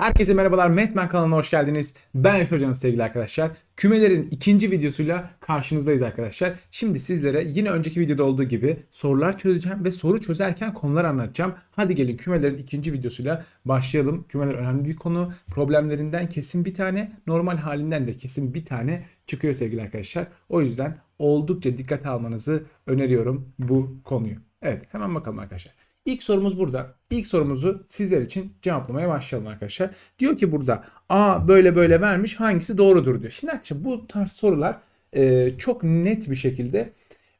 Herkese merhabalar. Metman kanalına hoş geldiniz. Ben Yaş Hocanız sevgili arkadaşlar. Kümelerin ikinci videosuyla karşınızdayız arkadaşlar. Şimdi sizlere yine önceki videoda olduğu gibi sorular çözeceğim ve soru çözerken konular anlatacağım. Hadi gelin kümelerin ikinci videosuyla başlayalım. Kümeler önemli bir konu. Problemlerinden kesin bir tane, normal halinden de kesin bir tane çıkıyor sevgili arkadaşlar. O yüzden oldukça dikkat almanızı öneriyorum bu konuyu. Evet hemen bakalım arkadaşlar. İlk sorumuz burada. İlk sorumuzu sizler için cevaplamaya başlayalım arkadaşlar. Diyor ki burada A böyle böyle vermiş hangisi doğrudur diyor. Şimdi arkadaşlar bu tarz sorular e, çok net bir şekilde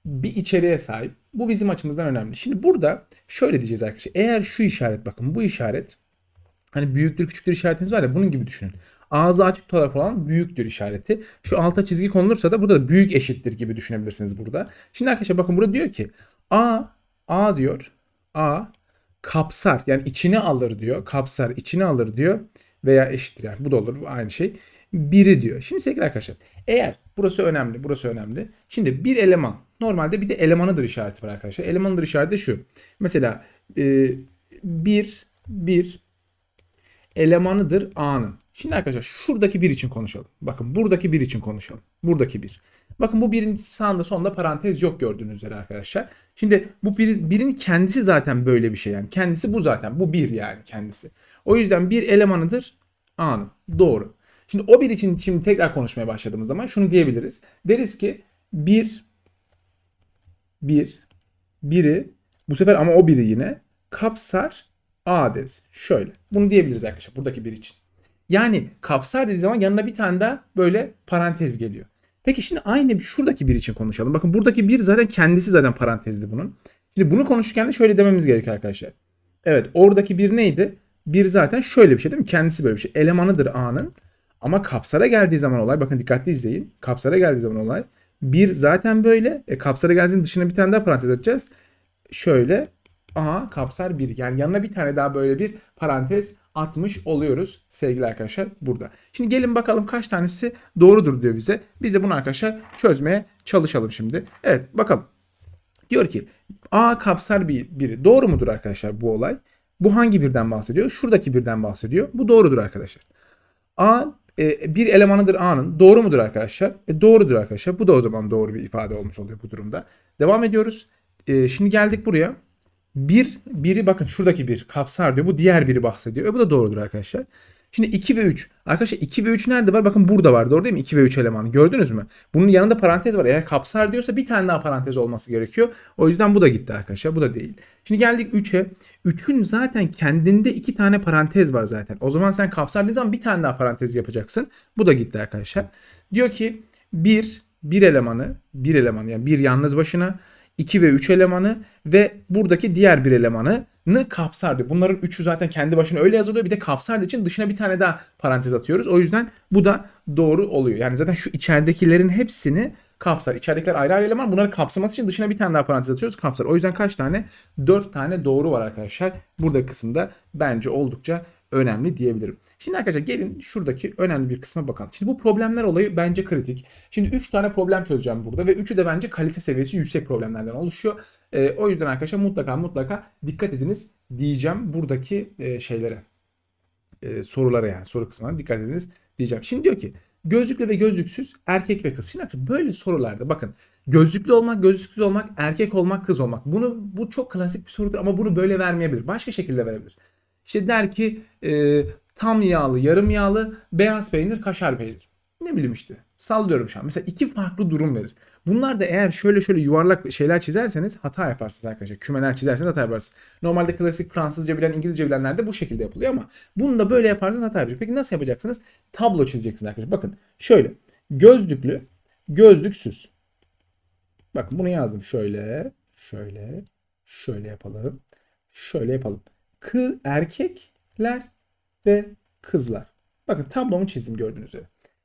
bir içeriğe sahip. Bu bizim açımızdan önemli. Şimdi burada şöyle diyeceğiz arkadaşlar. Eğer şu işaret bakın bu işaret hani büyüktür küçüktür işaretimiz var ya bunun gibi düşünün. Ağzı açık taraf olan büyüktür işareti. Şu alta çizgi konulursa da burada da büyük eşittir gibi düşünebilirsiniz burada. Şimdi arkadaşlar bakın burada diyor ki A A diyor A kapsar yani içine alır diyor. Kapsar içine alır diyor veya eşittir yani bu da olur aynı şey. Biri diyor. Şimdi sevgili arkadaşlar eğer burası önemli burası önemli. Şimdi bir eleman normalde bir de elemanıdır işareti var arkadaşlar. Elemanıdır işareti şu. Mesela e, bir bir elemanıdır A'nın. Şimdi arkadaşlar şuradaki bir için konuşalım. Bakın buradaki bir için konuşalım. Buradaki bir. Bakın bu birin sağında sonunda parantez yok gördüğünüz üzere arkadaşlar. Şimdi bu bir, birin kendisi zaten böyle bir şey yani. Kendisi bu zaten. Bu bir yani kendisi. O yüzden bir elemanıdır anın. Doğru. Şimdi o bir için şimdi tekrar konuşmaya başladığımız zaman şunu diyebiliriz. Deriz ki bir bir biri bu sefer ama o biri yine kapsar A deriz. Şöyle. Bunu diyebiliriz arkadaşlar buradaki bir için. Yani kapsar dediği zaman yanına bir tane daha böyle parantez geliyor. Peki şimdi aynı bir şuradaki bir için konuşalım. Bakın buradaki bir zaten kendisi zaten parantezdi bunun. Şimdi bunu konuşurken de şöyle dememiz gerekiyor arkadaşlar. Evet oradaki bir neydi? Bir zaten şöyle bir şey değil mi? Kendisi böyle bir şey. Elemanıdır A'nın. Ama kapsara geldiği zaman olay bakın dikkatli izleyin. Kapsara geldiği zaman olay bir zaten böyle. E, kapsara geldiğinin dışına bir tane daha parantez açacağız. Şöyle A kapsar bir. Yani yanına bir tane daha böyle bir parantez atmış oluyoruz sevgili arkadaşlar burada. Şimdi gelin bakalım kaç tanesi doğrudur diyor bize. Biz de bunu arkadaşlar çözmeye çalışalım şimdi. Evet bakalım. Diyor ki A kapsar bir biri. Doğru mudur arkadaşlar bu olay? Bu hangi birden bahsediyor? Şuradaki birden bahsediyor. Bu doğrudur arkadaşlar. A e, bir elemanıdır A'nın. Doğru mudur arkadaşlar? E, doğrudur arkadaşlar. Bu da o zaman doğru bir ifade olmuş oluyor bu durumda. Devam ediyoruz. E, şimdi geldik buraya. Bir, biri bakın şuradaki bir kapsar diyor. Bu diğer biri bahsediyor. E bu da doğrudur arkadaşlar. Şimdi 2 ve 3. Arkadaşlar 2 ve 3 nerede var? Bakın burada var. Doğru değil mi? 2 ve 3 elemanı. Gördünüz mü? Bunun yanında parantez var. Eğer kapsar diyorsa bir tane daha parantez olması gerekiyor. O yüzden bu da gitti arkadaşlar. Bu da değil. Şimdi geldik 3'e. 3'ün zaten kendinde 2 tane parantez var zaten. O zaman sen kapsar dediğin zaman bir tane daha parantez yapacaksın. Bu da gitti arkadaşlar. Diyor ki 1, 1 elemanı, 1 elemanı yani 1 yalnız başına. 2 ve 3 elemanı ve buradaki diğer bir elemanını kapsardı. Bunların üçü zaten kendi başına öyle yazılıyor. Bir de kapsardı için dışına bir tane daha parantez atıyoruz. O yüzden bu da doğru oluyor. Yani zaten şu içeridekilerin hepsini kapsar. İçeridekiler ayrı ayrı eleman. Bunları kapsaması için dışına bir tane daha parantez atıyoruz. Kapsar. O yüzden kaç tane? 4 tane doğru var arkadaşlar. Burada kısımda bence oldukça önemli diyebilirim. Şimdi arkadaşlar gelin şuradaki önemli bir kısma bakalım. Şimdi bu problemler olayı bence kritik. Şimdi 3 tane problem çözeceğim burada ve 3'ü de bence kalite seviyesi yüksek problemlerden oluşuyor. E, o yüzden arkadaşlar mutlaka mutlaka dikkat ediniz diyeceğim buradaki e, şeylere. E, sorulara yani soru kısmına dikkat ediniz diyeceğim. Şimdi diyor ki gözlüklü ve gözlüksüz erkek ve kız. Şimdi arkadaşlar böyle sorularda bakın gözlüklü olmak, gözlüksüz olmak, erkek olmak, kız olmak. Bunu bu çok klasik bir sorudur ama bunu böyle vermeyebilir. Başka şekilde verebilir. İşte der ki e, tam yağlı, yarım yağlı, beyaz peynir, kaşar peynir. Ne bileyim işte. Sallıyorum şu an. Mesela iki farklı durum verir. Bunlar da eğer şöyle şöyle yuvarlak şeyler çizerseniz hata yaparsınız arkadaşlar. Kümeler çizerseniz hata yaparsınız. Normalde klasik Fransızca bilen, İngilizce bilenler de bu şekilde yapılıyor ama bunu da böyle yaparsanız hata yapacaksınız. Peki nasıl yapacaksınız? Tablo çizeceksiniz arkadaşlar. Bakın şöyle. Gözlüklü, gözlüksüz. Bakın bunu yazdım. Şöyle, şöyle, şöyle yapalım. Şöyle yapalım kız, erkekler ve kızlar. Bakın tablomu çizdim gördüğünüz üzere.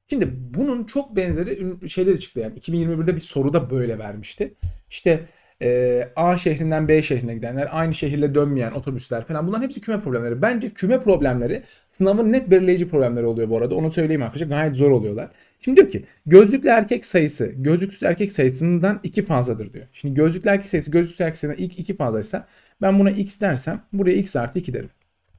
Şimdi bunun çok benzeri şeyleri çıktı yani 2021'de bir soruda böyle vermişti. İşte e, A şehrinden B şehrine gidenler, aynı şehirle dönmeyen otobüsler falan Bunlar hepsi küme problemleri. Bence küme problemleri sınavın net belirleyici problemleri oluyor bu arada. Onu söyleyeyim arkadaşlar gayet zor oluyorlar. Şimdi diyor ki gözlüklü erkek sayısı gözlüksüz erkek sayısından iki fazladır diyor. Şimdi gözlüklü erkek sayısı gözlüksüz erkek sayısından ilk iki fazlaysa ben buna x dersem buraya x artı 2 derim.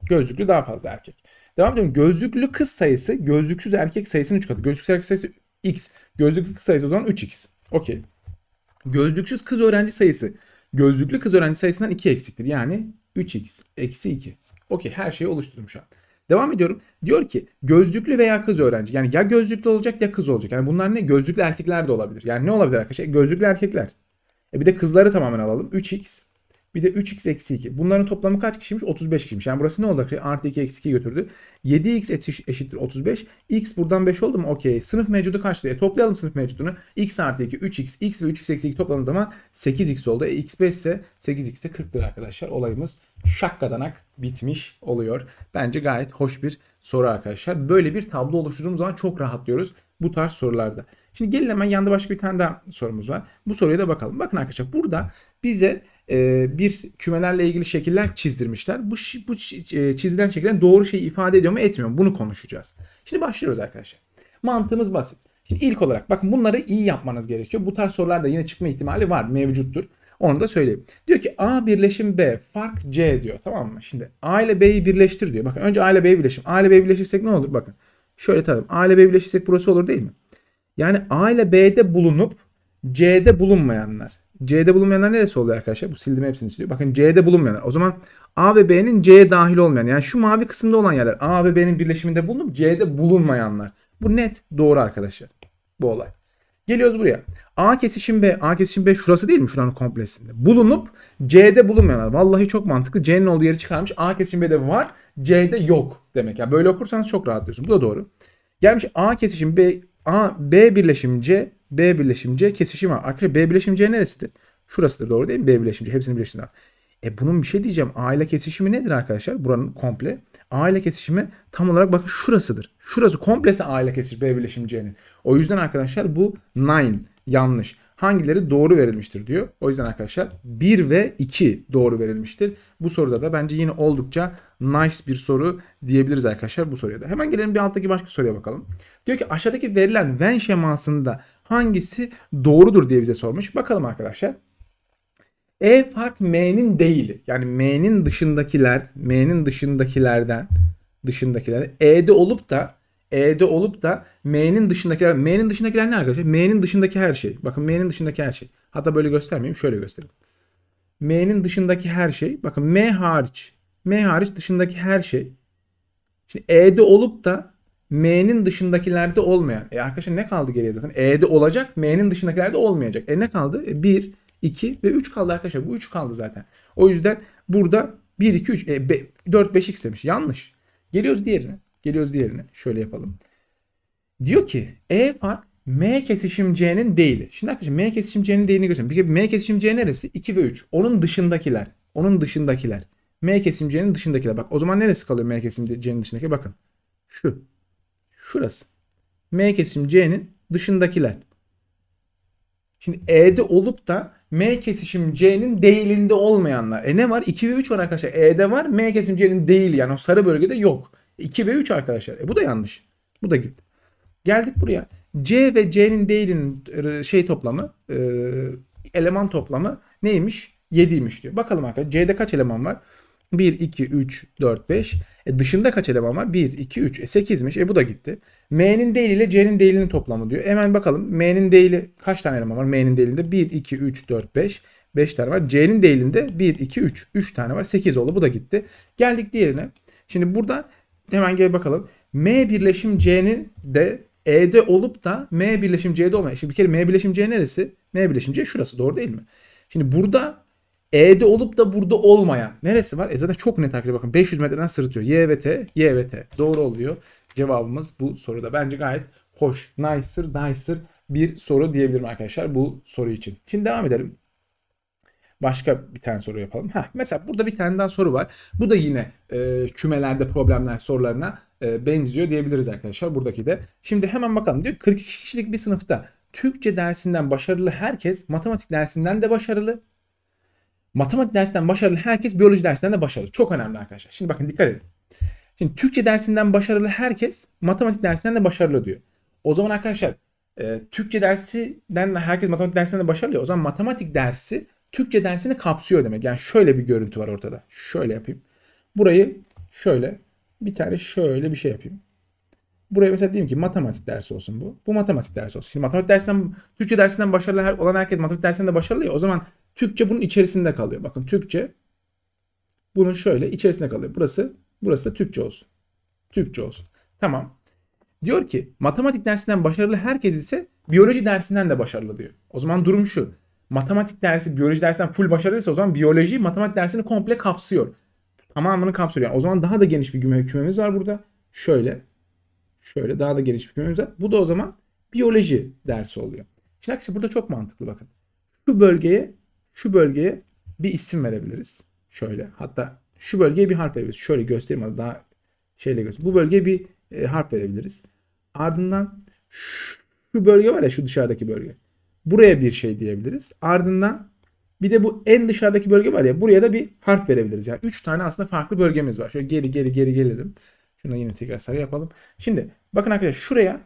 Gözlüklü daha fazla erkek. Devam ediyorum. Gözlüklü kız sayısı gözlüksüz erkek sayısının 3 katı. Gözlüksüz erkek sayısı x. Gözlüklü kız sayısı o zaman 3x. Okey. Gözlüksüz kız öğrenci sayısı gözlüklü kız öğrenci sayısından 2 eksiktir. Yani 3x eksi 2. Okey her şeyi oluşturdum şu an. Devam ediyorum. Diyor ki gözlüklü veya kız öğrenci. Yani ya gözlüklü olacak ya kız olacak. Yani bunlar ne? Gözlüklü erkekler de olabilir. Yani ne olabilir arkadaşlar? E, gözlüklü erkekler. E bir de kızları tamamen alalım. 3x bir de 3x eksi 2. Bunların toplamı kaç kişiymiş? 35 kişiymiş. Yani burası ne olacak? Şey, artı 2 eksi 2 götürdü. 7x eşittir 35. X buradan 5 oldu mu? Okey. Sınıf mevcudu kaçtı? E, toplayalım sınıf mevcudunu. x artı 2 3x. x ve 3x eksi 2 topladığımız zaman 8x oldu. E, x 5 ise 8x de 40'tır arkadaşlar. Olayımız şakkadanak bitmiş oluyor. Bence gayet hoş bir soru arkadaşlar. Böyle bir tablo oluşturduğumuz zaman çok rahatlıyoruz bu tarz sorularda. Şimdi gelin hemen yanda başka bir tane daha sorumuz var. Bu soruya da bakalım. Bakın arkadaşlar burada bize e, bir kümelerle ilgili şekiller çizdirmişler. Bu, bu e, çizilen şekiller doğru şeyi ifade ediyor mu etmiyor mu? Bunu konuşacağız. Şimdi başlıyoruz arkadaşlar. Mantığımız basit. Şimdi ilk olarak bakın bunları iyi yapmanız gerekiyor. Bu tarz sorular da yine çıkma ihtimali var mevcuttur. Onu da söyleyeyim. Diyor ki A birleşim B fark C diyor tamam mı? Şimdi A ile B'yi birleştir diyor. Bakın önce A ile B'yi birleşim. A ile B'yi birleşirsek ne olur? Bakın şöyle tarım. A ile B'yi birleşirsek burası olur değil mi? Yani A ile B'de bulunup C'de bulunmayanlar. C'de bulunmayanlar neresi oluyor arkadaşlar? Bu sildim hepsini siliyor. Bakın C'de bulunmayanlar. O zaman A ve B'nin C'ye dahil olmayan yani şu mavi kısımda olan yerler A ve B'nin birleşiminde bulunup C'de bulunmayanlar. Bu net doğru arkadaşlar. Bu olay. Geliyoruz buraya. A kesişim B. A kesişim B şurası değil mi? Şuranın komplesinde. Bulunup C'de bulunmayanlar. Vallahi çok mantıklı. C'nin olduğu yeri çıkarmış. A kesişim B'de var. C'de yok demek. Yani böyle okursanız çok rahatlıyorsun. Bu da doğru. Gelmiş A kesişim B A, B birleşim C, B birleşim C kesişim A. Arkadaşlar B birleşim C neresidir? Şurasıdır doğru değil mi? B birleşim C. Hepsinin birleşimi E bunun bir şey diyeceğim. A ile kesişimi nedir arkadaşlar? Buranın komple. A ile kesişimi tam olarak bakın şurasıdır. Şurası komplesi A ile kesiş B birleşim C'nin. O yüzden arkadaşlar bu 9 yanlış hangileri doğru verilmiştir diyor. O yüzden arkadaşlar 1 ve 2 doğru verilmiştir. Bu soruda da bence yine oldukça nice bir soru diyebiliriz arkadaşlar bu soruya da. Hemen gelelim bir alttaki başka soruya bakalım. Diyor ki aşağıdaki verilen venn şemasında hangisi doğrudur diye bize sormuş. Bakalım arkadaşlar. E fark M'nin değili. Yani M'nin dışındakiler, M'nin dışındakilerden dışındakiler E'de olup da E'de olup da M'nin dışındakiler, M'nin dışındakiler ne arkadaşlar? M'nin dışındaki her şey. Bakın M'nin dışındaki her şey. Hatta böyle göstermeyeyim, şöyle göstereyim. M'nin dışındaki her şey. Bakın M hariç. M hariç dışındaki her şey. Şimdi E'de olup da M'nin dışındakilerde olmayan. E arkadaşlar ne kaldı geriye zaten? E'de olacak, M'nin dışındakilerde olmayacak. E ne kaldı? 1, e 2 ve 3 kaldı arkadaşlar. Bu 3 kaldı zaten. O yüzden burada 1, 2, 3, e, 4, 5, x demiş. Yanlış. Geliyoruz diğerine. Geliyoruz diğerine. Şöyle yapalım. Diyor ki E fark M kesişim C'nin değili. Şimdi arkadaşlar M kesişim C'nin değilini göstereyim. Bir M kesişim C neresi? 2 ve 3. Onun dışındakiler. Onun dışındakiler. M kesişim C'nin dışındakiler. Bak o zaman neresi kalıyor M kesişim C'nin dışındaki? Bakın. Şu. Şurası. M kesişim C'nin dışındakiler. Şimdi E'de olup da M kesişim C'nin değilinde olmayanlar. E ne var? 2 ve 3 var arkadaşlar. E'de var. M kesişim C'nin değil. Yani o sarı bölgede yok. 2 ve 3 arkadaşlar. E bu da yanlış. Bu da gitti. Geldik buraya. C ve C'nin değilin e, şey toplamı e, eleman toplamı neymiş? 7'ymiş diyor. Bakalım arkadaşlar C'de kaç eleman var? 1, 2, 3, 4, 5. E dışında kaç eleman var? 1, 2, 3. E 8'miş. E bu da gitti. M'nin değil ile C'nin değilinin toplamı diyor. Hemen bakalım. M'nin değili kaç tane eleman var? M'nin değilinde 1, 2, 3, 4, 5. 5 tane var. C'nin değilinde 1, 2, 3. 3 tane var. 8 oldu. Bu da gitti. Geldik diğerine. Şimdi burada Hemen gel bakalım. M birleşim C'nin de E'de olup da M birleşim C'de olmayan. Şimdi bir kere M birleşim C neresi? M birleşim C şurası doğru değil mi? Şimdi burada E'de olup da burada olmayan neresi var? E zaten çok net takip bakın. 500 metreden sırıtıyor. Y ve T, Y ve T. Doğru oluyor. Cevabımız bu soruda. Bence gayet hoş, nicer, nicer bir soru diyebilirim arkadaşlar bu soru için. Şimdi devam edelim. Başka bir tane soru yapalım. Ha mesela burada bir tane daha soru var. Bu da yine e, kümelerde problemler sorularına e, benziyor diyebiliriz arkadaşlar buradaki de. Şimdi hemen bakalım diyor 42 kişilik bir sınıfta Türkçe dersinden başarılı herkes matematik dersinden de başarılı. Matematik dersinden başarılı herkes biyoloji dersinden de başarılı. Çok önemli arkadaşlar. Şimdi bakın dikkat edin. Şimdi Türkçe dersinden başarılı herkes matematik dersinden de başarılı diyor. O zaman arkadaşlar e, Türkçe dersinden herkes matematik dersinden de başarılı. O zaman matematik dersi Türkçe dersini kapsıyor demek. Yani şöyle bir görüntü var ortada. Şöyle yapayım. Burayı şöyle bir tane şöyle bir şey yapayım. Buraya mesela diyeyim ki matematik dersi olsun bu. Bu matematik dersi olsun. Şimdi matematik dersinden, Türkçe dersinden başarılı olan herkes matematik dersinden de başarılı ya. O zaman Türkçe bunun içerisinde kalıyor. Bakın Türkçe bunun şöyle içerisinde kalıyor. Burası, burası da Türkçe olsun. Türkçe olsun. Tamam. Diyor ki matematik dersinden başarılı herkes ise biyoloji dersinden de başarılı diyor. O zaman durum şu matematik dersi, biyoloji dersinden full başarılıysa o zaman biyoloji matematik dersini komple kapsıyor. Tamamını kapsıyor. Yani o zaman daha da geniş bir küme, kümemiz var burada. Şöyle. Şöyle daha da geniş bir kümemiz var. Bu da o zaman biyoloji dersi oluyor. Şimdi arkadaşlar burada çok mantıklı bakın. Şu bölgeye, şu bölgeye bir isim verebiliriz. Şöyle. Hatta şu bölgeye bir harf verebiliriz. Şöyle göstereyim daha şeyle göstereyim. Bu bölgeye bir e, harf verebiliriz. Ardından şu bölge var ya şu dışarıdaki bölge. Buraya bir şey diyebiliriz. Ardından bir de bu en dışarıdaki bölge var ya buraya da bir harf verebiliriz. Yani 3 tane aslında farklı bölgemiz var. Şöyle geri geri geri gelelim. Şunu yine tekrar sarı yapalım. Şimdi bakın arkadaşlar şuraya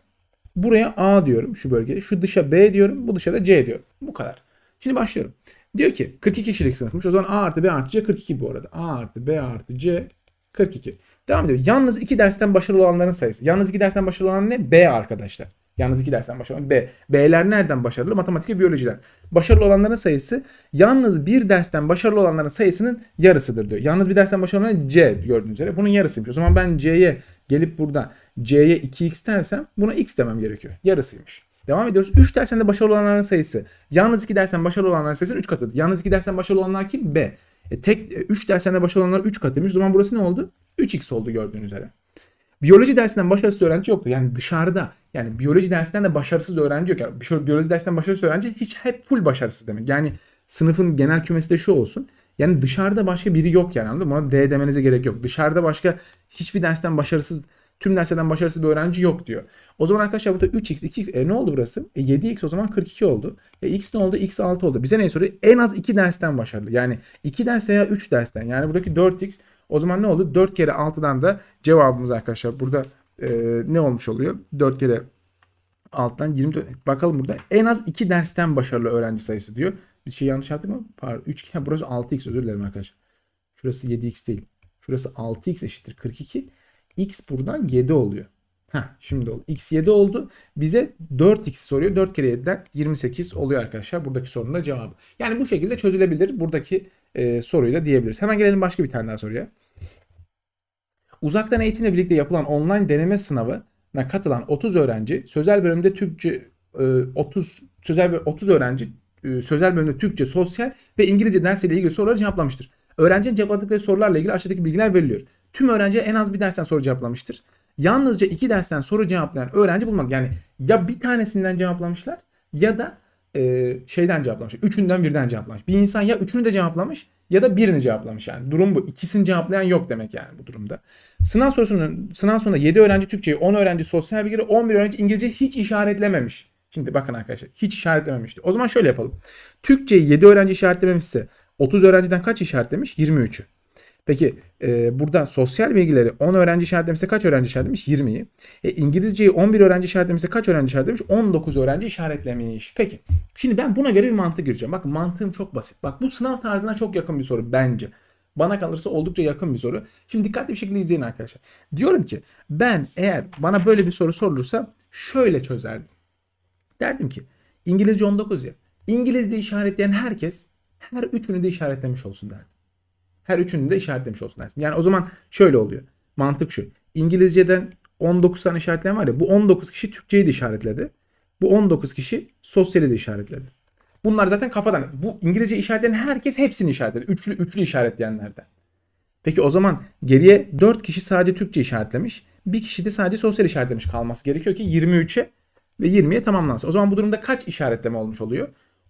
buraya A diyorum şu bölgede. Şu dışa B diyorum. Bu dışa da C diyorum. Bu kadar. Şimdi başlıyorum. Diyor ki 42 kişilik sınıfmış. O zaman A artı B artı C 42 bu arada. A artı B artı C 42. Devam ediyor. Yalnız iki dersten başarılı olanların sayısı. Yalnız iki dersten başarılı olan ne? B arkadaşlar. Yalnız iki dersten başarılı. B. B'ler nereden başarılı? Matematik ve biyolojiden. Başarılı olanların sayısı yalnız bir dersten başarılı olanların sayısının yarısıdır diyor. Yalnız bir dersten başarılı olan C gördüğünüz üzere. Bunun yarısıymış. O zaman ben C'ye gelip burada C'ye 2x dersem buna x demem gerekiyor. Yarısıymış. Devam ediyoruz. 3 dersten de başarılı olanların sayısı. Yalnız 2 dersten başarılı olanların sayısının 3 katıdır. Yalnız 2 dersten başarılı olanlar kim? B. E, tek 3 e, dersten de başarılı olanlar 3 katıymış. O zaman burası ne oldu? 3x oldu gördüğünüz üzere. Biyoloji dersinden başarısız öğrenci yoktu. Yani dışarıda yani biyoloji dersinden de başarısız öğrenci yok. Yani biyoloji dersinden başarısız öğrenci hiç hep full başarısız demek. Yani sınıfın genel kümesi de şu olsun. Yani dışarıda başka biri yok yani anladın mı? Ona D demenize gerek yok. Dışarıda başka hiçbir dersten başarısız, tüm derslerden başarısız bir öğrenci yok diyor. O zaman arkadaşlar burada 3x, 2x, e ne oldu burası? E 7x o zaman 42 oldu. E x ne oldu? x 6 oldu. Bize ne soruyor? En az 2 dersten başarılı. Yani 2 ders veya 3 dersten. Yani buradaki 4x o zaman ne oldu? 4 kere 6'dan da cevabımız arkadaşlar burada ee, ne olmuş oluyor? 4 kere alttan 20 Bakalım burada en az 2 dersten başarılı öğrenci sayısı diyor. Bir şey yanlış yaptık mı? Pardon. 3 ha, burası 6x özür dilerim arkadaşlar. Şurası 7x değil. Şurası 6x eşittir 42. X buradan 7 oluyor. Ha şimdi oldu. X 7 oldu. Bize 4x soruyor. 4 kere 7'den 28 oluyor arkadaşlar. Buradaki sorunun da cevabı. Yani bu şekilde çözülebilir. Buradaki e, soruyu da diyebiliriz. Hemen gelelim başka bir tane daha soruya. Uzaktan eğitimle birlikte yapılan online deneme sınavına katılan 30 öğrenci sözel bölümde Türkçe 30 e, sözel 30 öğrenci e, sözel bölümde Türkçe, sosyal ve İngilizce dersleriyle ilgili soruları cevaplamıştır. Öğrencinin cevapladıkları sorularla ilgili aşağıdaki bilgiler veriliyor. Tüm öğrenci en az bir dersten soru cevaplamıştır. Yalnızca iki dersten soru cevaplayan öğrenci bulmak. Yani ya bir tanesinden cevaplamışlar ya da e, şeyden cevaplamış. Üçünden birden cevaplamış. Bir insan ya üçünü de cevaplamış ya da birini cevaplamış yani. Durum bu. İkisini cevaplayan yok demek yani bu durumda. Sınav sorusunun sınav sonunda 7 öğrenci Türkçeyi, 10 öğrenci sosyal bilgileri, 11 öğrenci İngilizce hiç işaretlememiş. Şimdi bakın arkadaşlar hiç işaretlememişti. O zaman şöyle yapalım. Türkçeyi 7 öğrenci işaretlememişse 30 öğrenciden kaç işaretlemiş? 23'ü. Peki e, burada sosyal bilgileri 10 öğrenci işaretlemişse kaç öğrenci işaretlemiş? 20'yi. E, İngilizceyi 11 öğrenci işaretlemişse kaç öğrenci işaretlemiş? 19 öğrenci işaretlemiş. Peki şimdi ben buna göre bir mantık gireceğim. Bak mantığım çok basit. Bak bu sınav tarzına çok yakın bir soru bence. Bana kalırsa oldukça yakın bir soru. Şimdi dikkatli bir şekilde izleyin arkadaşlar. Diyorum ki ben eğer bana böyle bir soru sorulursa şöyle çözerdim. Derdim ki İngilizce 19 ya. İngilizce işaretleyen herkes her üçünü de işaretlemiş olsun derdim. Her üçünü de işaretlemiş olsun dersin. Yani o zaman şöyle oluyor. Mantık şu. İngilizceden 19 tane işaretleyen var ya bu 19 kişi Türkçeyi de işaretledi. Bu 19 kişi sosyali de işaretledi. Bunlar zaten kafadan. Bu İngilizce işaretleyen herkes hepsini işaretledi. Üçlü üçlü işaretleyenlerden. Peki o zaman geriye 4 kişi sadece Türkçe işaretlemiş. Bir kişi de sadece sosyal işaretlemiş kalması gerekiyor ki 23'e ve 20'ye tamamlansın. O zaman bu durumda kaç işaretleme olmuş oluyor?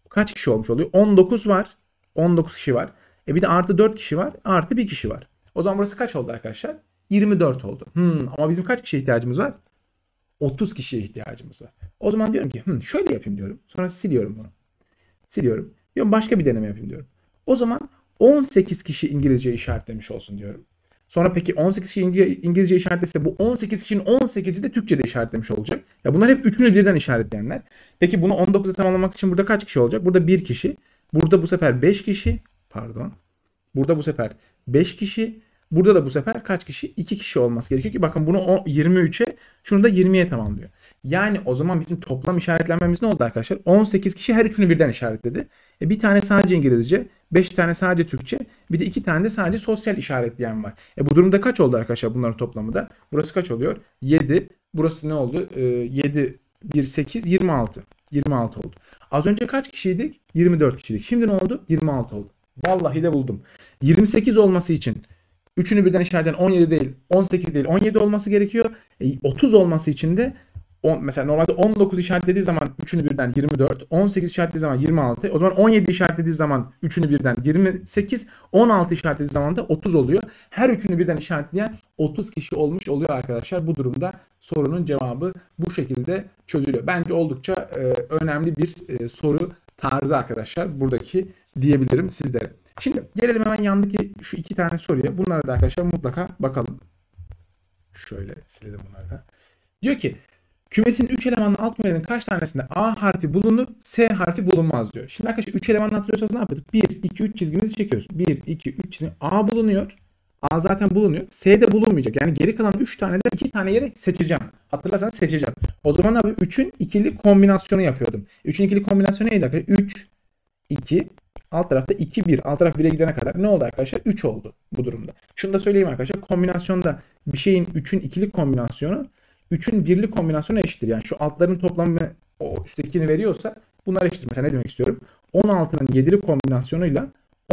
Kaç kişi olmuş oluyor? 19 var. 19 kişi var. E bir de artı 4 kişi var. Artı 1 kişi var. O zaman burası kaç oldu arkadaşlar? 24 oldu. Hmm, ama bizim kaç kişiye ihtiyacımız var? 30 kişiye ihtiyacımız var. O zaman diyorum ki Hı, hmm, şöyle yapayım diyorum. Sonra siliyorum bunu. Siliyorum. Diyorum başka bir deneme yapayım diyorum. O zaman 18 kişi İngilizce işaretlemiş olsun diyorum. Sonra peki 18 kişi İngilizce işaretlese bu 18 kişinin 18'i de Türkçe'de işaretlemiş olacak. Ya bunlar hep üçünü birden işaretleyenler. Peki bunu 19'a tamamlamak için burada kaç kişi olacak? Burada 1 kişi. Burada bu sefer 5 kişi. Pardon. Burada bu sefer 5 kişi. Burada da bu sefer kaç kişi? 2 kişi olması gerekiyor ki bakın bunu 23'e şunu da 20'ye tamamlıyor. Yani o zaman bizim toplam işaretlenmemiz ne oldu arkadaşlar? 18 kişi her üçünü birden işaretledi. E bir tane sadece İngilizce, 5 tane sadece Türkçe, bir de 2 tane de sadece sosyal işaretleyen var. E bu durumda kaç oldu arkadaşlar bunların toplamı da? Burası kaç oluyor? 7. Burası ne oldu? E, 7, 1, 8, 26. 26 oldu. Az önce kaç kişiydik? 24 kişiydik. Şimdi ne oldu? 26 oldu. Vallahi de buldum. 28 olması için üçünü birden işaretten 17 değil, 18 değil, 17 olması gerekiyor. E, 30 olması için de 10, mesela normalde 19 işaretlediği zaman üçünü birden 24, 18 işaretlediği zaman 26, o zaman 17 işaretlediği zaman üçünü birden 28, 16 işaretlediği zaman da 30 oluyor. Her üçünü birden işaretleyen 30 kişi olmuş oluyor arkadaşlar. Bu durumda sorunun cevabı bu şekilde çözülüyor. Bence oldukça e, önemli bir e, soru tarzı arkadaşlar buradaki diyebilirim sizlere. Şimdi gelelim hemen yandaki şu iki tane soruya. Bunlara da arkadaşlar mutlaka bakalım. Şöyle silelim bunları da. Diyor ki Kümesin 3 elemanlı alt kümelerinin kaç tanesinde A harfi bulunur, S harfi bulunmaz diyor. Şimdi arkadaşlar 3 elemanlı hatırlıyorsanız ne yapıyorduk? 1, 2, 3 çizgimizi çekiyoruz. 1, 2, 3 çizgimiz A bulunuyor. A zaten bulunuyor. S de bulunmayacak. Yani geri kalan 3 tane de 2 tane yere seçeceğim. Hatırlarsanız seçeceğim. O zaman abi 3'ün ikili kombinasyonu yapıyordum. 3'ün ikili kombinasyonu neydi arkadaşlar? 3, 2, alt tarafta 2, 1. Alt taraf 1'e gidene kadar ne oldu arkadaşlar? 3 oldu bu durumda. Şunu da söyleyeyim arkadaşlar. Kombinasyonda bir şeyin 3'ün ikili kombinasyonu 3'ün birli kombinasyonu eşittir. Yani şu altların toplamı o üsttekini veriyorsa bunlar eşittir. Mesela ne demek istiyorum? 16'nın 7'li kombinasyonuyla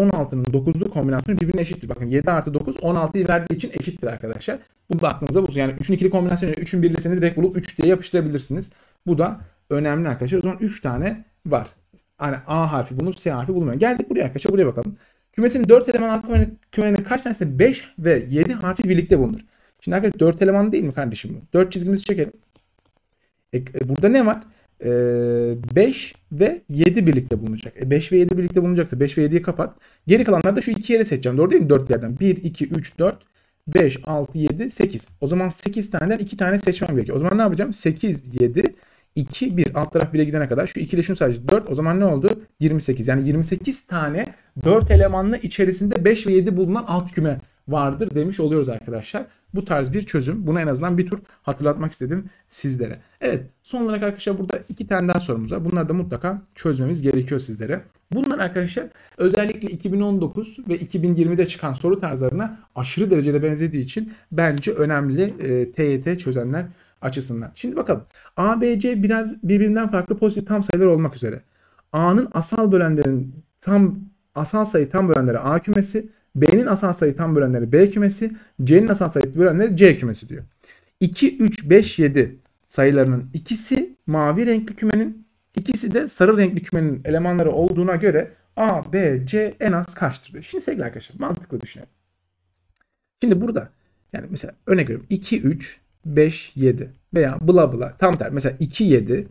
16'nın 9'lu kombinasyonu birbirine eşittir. Bakın 7 artı 9 16'yı verdiği için eşittir arkadaşlar. Bu da aklınıza bulsun. Yani 3'ün ikili kombinasyonu 3'ün birlisini direkt bulup 3 diye yapıştırabilirsiniz. Bu da önemli arkadaşlar. O zaman 3 tane var. Hani A harfi bulunup C harfi bulunmuyor. Geldik buraya arkadaşlar. Buraya bakalım. Kümesinin 4 eleman alt kümenin kaç tanesi 5 ve 7 harfi birlikte bulunur. Şimdi arkadaşlar 4 eleman değil mi kardeşim bu? 4 çizgimizi çekelim. E, e, burada ne var? 5 ee, ve 7 birlikte bulunacak. E 5 ve 7 birlikte bulunacaksa 5 ve 7'yi kapat. Geri kalanları da şu iki yere seçeceğim. Doğru değil mi? 4 yerden. 1, 2, 3, 4, 5, 6, 7, 8. O zaman 8 taneden 2 tane seçmem gerekiyor. O zaman ne yapacağım? 8, 7, 2, 1. Alt taraf 1'e gidene kadar. Şu 2 ile şunu sadece 4. O zaman ne oldu? 28. Yani 28 tane 4 elemanlı içerisinde 5 ve 7 bulunan alt küme vardır demiş oluyoruz arkadaşlar bu tarz bir çözüm. Bunu en azından bir tur hatırlatmak istedim sizlere. Evet son olarak arkadaşlar burada iki tane daha sorumuz var. Bunları da mutlaka çözmemiz gerekiyor sizlere. Bunlar arkadaşlar özellikle 2019 ve 2020'de çıkan soru tarzlarına aşırı derecede benzediği için bence önemli e, TYT çözenler açısından. Şimdi bakalım. A, B, C birer, birbirinden farklı pozitif tam sayılar olmak üzere. A'nın asal bölenlerin tam asal sayı tam bölenleri A kümesi, B'nin asal sayı tam bölenleri B kümesi, C'nin asal sayı bölenleri C kümesi diyor. 2, 3, 5, 7 sayılarının ikisi mavi renkli kümenin, ikisi de sarı renkli kümenin elemanları olduğuna göre A, B, C en az kaçtır diyor. Şimdi sevgili arkadaşlar mantıklı düşünelim. Şimdi burada yani mesela örnek veriyorum 2, 3, 5, 7 veya bla bla tam ter. Mesela 2, 7,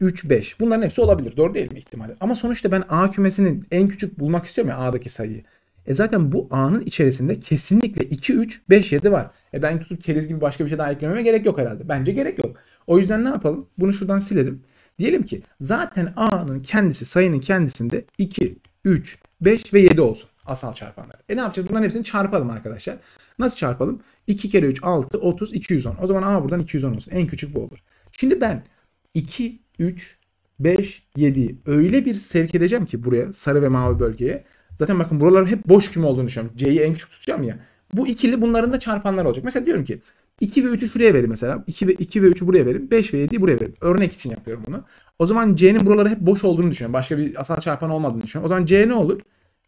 3, 5 bunların hepsi olabilir doğru değil mi ihtimali? Ama sonuçta ben A kümesinin en küçük bulmak istiyorum ya A'daki sayıyı. E zaten bu A'nın içerisinde kesinlikle 2, 3, 5, 7 var. E ben tutup keriz gibi başka bir şey daha eklememe gerek yok herhalde. Bence gerek yok. O yüzden ne yapalım? Bunu şuradan silelim. Diyelim ki zaten A'nın kendisi sayının kendisinde 2, 3, 5 ve 7 olsun asal çarpanlar. E ne yapacağız? Bunların hepsini çarpalım arkadaşlar. Nasıl çarpalım? 2 kere 3 6 30 210. O zaman A buradan 210 olsun. En küçük bu olur. Şimdi ben 2 3 5 7'yi öyle bir sevk edeceğim ki buraya sarı ve mavi bölgeye. Zaten bakın buralar hep boş küme olduğunu düşünüyorum. C'yi en küçük tutacağım ya. Bu ikili bunların da çarpanlar olacak. Mesela diyorum ki 2 ve 3'ü şuraya verin mesela. 2 ve 2 ve 3'ü buraya verin. 5 ve 7'yi buraya verin. Örnek için yapıyorum bunu. O zaman C'nin buraları hep boş olduğunu düşünüyorum. Başka bir asal çarpan olmadığını düşünüyorum. O zaman C ne olur?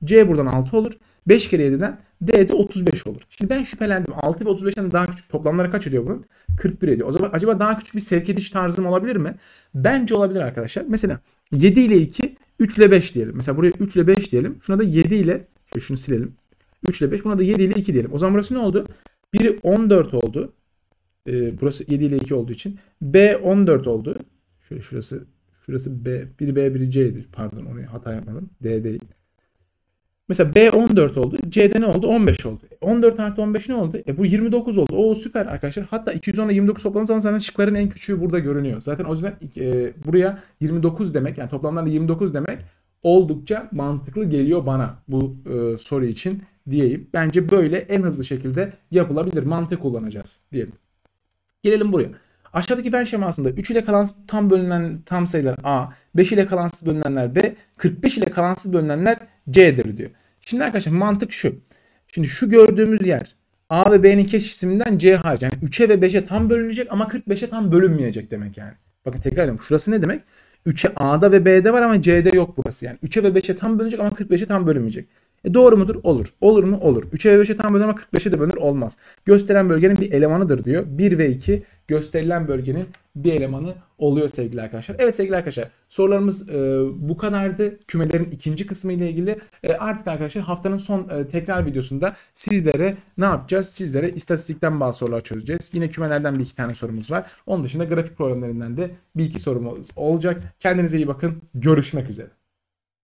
C buradan 6 olur. 5 kere 7'den D 35 olur. Şimdi ben şüphelendim. 6 ve 35'ten daha küçük. Toplamları kaç ediyor bunun? 41 ediyor. O zaman acaba daha küçük bir sevk ediş tarzım olabilir mi? Bence olabilir arkadaşlar. Mesela 7 ile 2, 3 ile 5 diyelim. Mesela buraya 3 ile 5 diyelim. Şuna da 7 ile şöyle şunu silelim. 3 ile 5. Buna da 7 ile 2 diyelim. O zaman burası ne oldu? Biri 14 oldu. Ee, burası 7 ile 2 olduğu için. B 14 oldu. Şöyle şurası Şurası B. Biri B, biri C'dir. Pardon onu hata yapmadım. D değil. Mesela B 14 oldu. C'de ne oldu? 15 oldu. 14 artı 15 ne oldu? E bu 29 oldu. O süper arkadaşlar. Hatta 210 ile 29 topladığınız zaman zaten şıkların en küçüğü burada görünüyor. Zaten o yüzden e, buraya 29 demek yani toplamlarla 29 demek oldukça mantıklı geliyor bana bu e, soru için diyeyim. Bence böyle en hızlı şekilde yapılabilir. Mantık kullanacağız diyelim. Gelelim buraya. Aşağıdaki fen şemasında 3 ile kalansız tam bölünen tam sayılar A, 5 ile kalansız bölünenler B, 45 ile kalansız bölünenler C'dir diyor. Şimdi arkadaşlar mantık şu. Şimdi şu gördüğümüz yer A ve B'nin kesişiminden C hariç. Yani 3'e ve 5'e tam bölünecek ama 45'e tam bölünmeyecek demek yani. Bakın tekrar ediyorum. Şurası ne demek? 3'e A'da ve B'de var ama C'de yok burası yani. 3'e ve 5'e tam bölünecek ama 45'e tam bölünmeyecek. E doğru mudur? Olur. Olur mu? Olur. 3'e ve 5'e tam bölünür ama 45'e de bölünür olmaz. Gösteren bölgenin bir elemanıdır diyor. 1 ve 2 gösterilen bölgenin bir elemanı oluyor sevgili arkadaşlar. Evet sevgili arkadaşlar sorularımız e, bu kadardı. Kümelerin ikinci kısmı ile ilgili e, artık arkadaşlar haftanın son e, tekrar videosunda sizlere ne yapacağız? Sizlere istatistikten bazı sorular çözeceğiz. Yine kümelerden bir iki tane sorumuz var. Onun dışında grafik problemlerinden de bir iki sorumuz olacak. Kendinize iyi bakın. Görüşmek üzere.